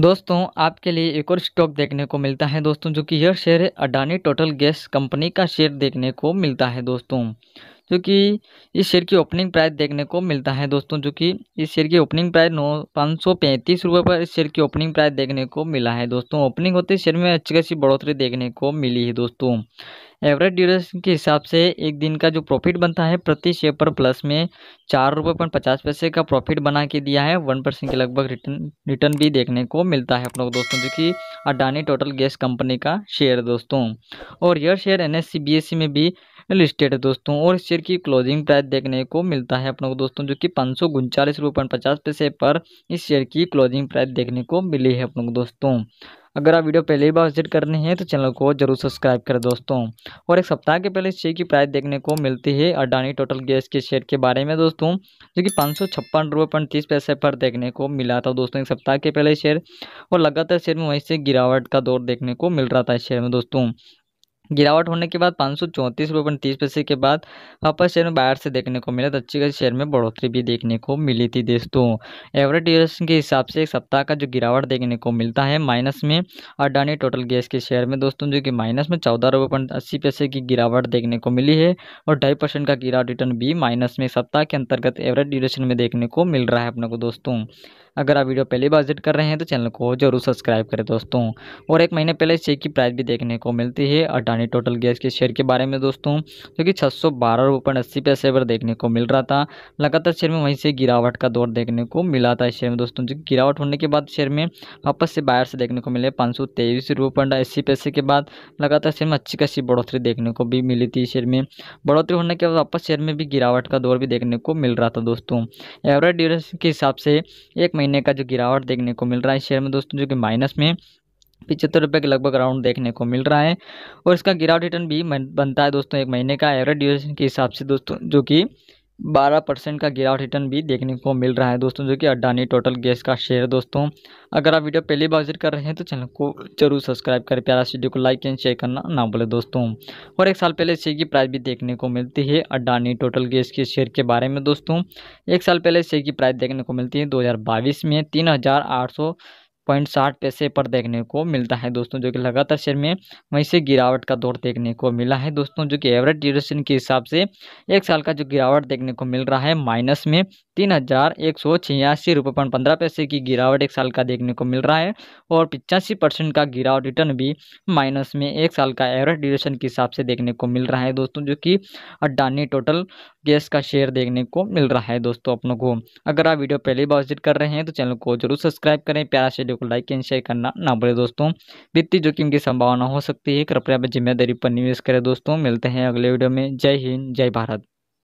दोस्तों आपके लिए एक और स्टॉक देखने को मिलता है दोस्तों जो कि यह शेयर है अडानी टोटल गैस कंपनी का शेयर देखने को मिलता है दोस्तों जो कि इस शेयर की ओपनिंग प्राइस देखने को मिलता है दोस्तों जो कि इस शेयर की ओपनिंग प्राइस नौ पाँच सौ पैंतीस रुपये पर इस शेयर की ओपनिंग प्राइस देखने को मिला है दोस्तों ओपनिंग होते शेयर में अच्छी खासी बढ़ोतरी देखने को मिली है दोस्तों एवरेज ड्यूरेशन के हिसाब से एक दिन का जो प्रॉफिट बनता है प्रति शेयर पर प्लस में चार रुपये पॉइंट पचास पैसे का प्रॉफिट बना के दिया है वन परसेंट के लगभग रिटर्न रिटर्न भी देखने को मिलता है अपनों को दोस्तों जो कि अडानी टोटल गैस कंपनी का शेयर दोस्तों और यह शेयर एन एस में भी लिस्टेड है दोस्तों और शेयर की क्लोजिंग प्राइस देखने को मिलता है अपनों को दोस्तों जो कि पाँच सौ उनचालीस रुपये पॉइंट पचास पैसे पर इस शेयर की क्लोजिंग प्राइस देखने को मिली है अपनों को दोस्तों अगर आप वीडियो पहले ही बार विजिट करने हैं तो चैनल को जरूर सब्सक्राइब करें दोस्तों और एक सप्ताह के पहले इस शेयर की प्राइस देखने को मिलती है अडानी टोटल गैस के शेयर के बारे में दोस्तों जो कि पाँच सौ छप्पन रुपये पैसे पर देखने को मिला था दोस्तों एक सप्ताह के पहले शेयर और लगातार शेयर में वहीं से गिरावट का दौर देखने को मिल रहा था इस शेयर में दोस्तों गिरावट होने के बाद पाँच सौ चौंतीस रुपये तीस पैसे के बाद वापस शेयर में बाहर से देखने को मिला तो अच्छी खासी शेयर में बढ़ोतरी भी देखने को मिली थी दोस्तों एवरेज ड्यूरेशन के हिसाब से एक सप्ताह का जो गिरावट देखने को मिलता है माइनस में अडानी टोटल गैस के शेयर में दोस्तों जो कि माइनस में चौदह रुपये अस्सी पैसे की गिरावट देखने को मिली है और ढाई परसेंट का गिरावट रिटर्न भी माइनस में सप्ताह के अंतर्गत एवरेज ड्यूरेशन में देखने को मिल रहा है अपने को दोस्तों अगर आप वीडियो पहली बार विजिट कर रहे हैं तो चैनल को जरूर सब्सक्राइब करें दोस्तों और एक महीने पहले चेक की प्राइस भी देखने को मिलती है अडानी यानी टोटल गैस के शेयर के बारे में दोस्तों जो कि छः सौ बारह रुपये पॉइंट अस्सी पैसे पर देखने को मिल रहा था लगातार शेयर में वहीं से गिरावट का दौर देखने को मिला था शेयर में दोस्तों जो गिरावट होने के बाद शेयर में वापस से बायर से देखने को मिले पाँच सौ तेईस रुपये अस्सी पैसे के बाद लगातार शेयर में अच्छी खासी बढ़ोतरी देखने को भी मिली थी शेयर में बढ़ोतरी होने के बाद वापस शेयर में भी गिरावट का दौर भी देखने को मिल रहा था दोस्तों एवरेज ड्यूरेशन के हिसाब से एक महीने का जो गिरावट देखने को मिल रहा है शेयर में दोस्तों जो कि माइनस में पिछहत्तर रुपये के लगभग राउंड देखने को मिल रहा है और इसका गिरावट रिटर्न भी बनता है दोस्तों एक महीने का एवरेज ड्यूरेशन के हिसाब से दोस्तों जो कि बारह परसेंट का गिरावट रिटर्न भी देखने को मिल रहा है दोस्तों जो कि अडानी टोटल गैस का शेयर दोस्तों अगर आप वीडियो पहली बार विजिट कर रहे हैं तो चैनल को जरूर सब्सक्राइब करें प्यारा वीडियो को लाइक एंड शेयर करना ना भूलें दोस्तों और एक साल पहले शेयर की प्राइस भी देखने को मिलती है अडानी टोटल गैस के शेयर के बारे में दोस्तों एक साल पहले शेयर की प्राइस देखने को मिलती है दो में तीन पॉइंट साठ पैसे पर देखने को मिलता है दोस्तों जो कि लगातार शेयर में वहीं से गिरावट का दौर देखने को मिला है दोस्तों जो कि एवरेज ड्यूरेशन के हिसाब से एक साल का जो गिरावट देखने को मिल रहा है माइनस में तीन हज़ार एक सौ छियासी रुपये पॉइंट पंद्रह पैसे की गिरावट एक साल का देखने को मिल रहा है और पिचासी परसेंट का गिरावट रिटर्न भी माइनस में एक साल का एवरेज ड्यूरेशन के हिसाब से देखने को मिल रहा है दोस्तों जो कि अडानी टोटल गैस का शेयर देखने को मिल रहा है दोस्तों अपनों को अगर आप वीडियो पहली बार विजिट कर रहे हैं तो चैनल को जरूर सब्सक्राइब करें प्यारा शेयर वीडियो को लाइक एंड शेयर करना ना भूलें दोस्तों वित्तीय जोखिम की संभावना हो सकती है कृपया जिम्मेदारी पर निवेश करें दोस्तों मिलते हैं अगले वीडियो में जय हिंद जय भारत